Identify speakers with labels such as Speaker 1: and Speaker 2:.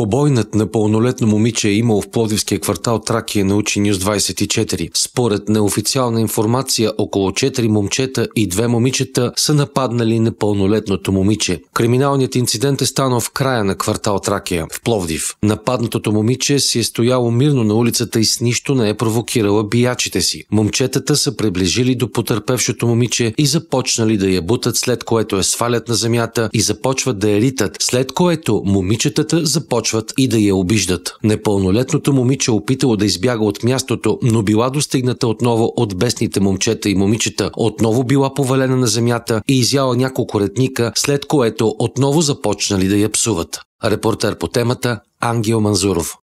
Speaker 1: Побойнат на пълнолетно момиче е имал в Плодивския квартал Тракия на Нюс 24. Според неофициална информация, около 4 момчета и 2 момичета са нападнали непълнолетното момиче. Криминалният инцидент е станал в края на квартал Тракия, в Пловдив. Нападнатото момиче си е стояло мирно на улицата и с нищо не е провокирала биячите си. Момчетата са приближили до потърпевшото момиче и започнали да я бутат, след което я свалят на земята и започват да я ритат, след което момичетата започват започват и да я обиждат. Непълнолетното момиче опитало да избяга от мястото, но била достигната отново от бесните момчета и момичета, отново била повалена на земята и изяла няколко ретника, след което отново започнали да я псуват. Репортер по темата Ангел Манзуров.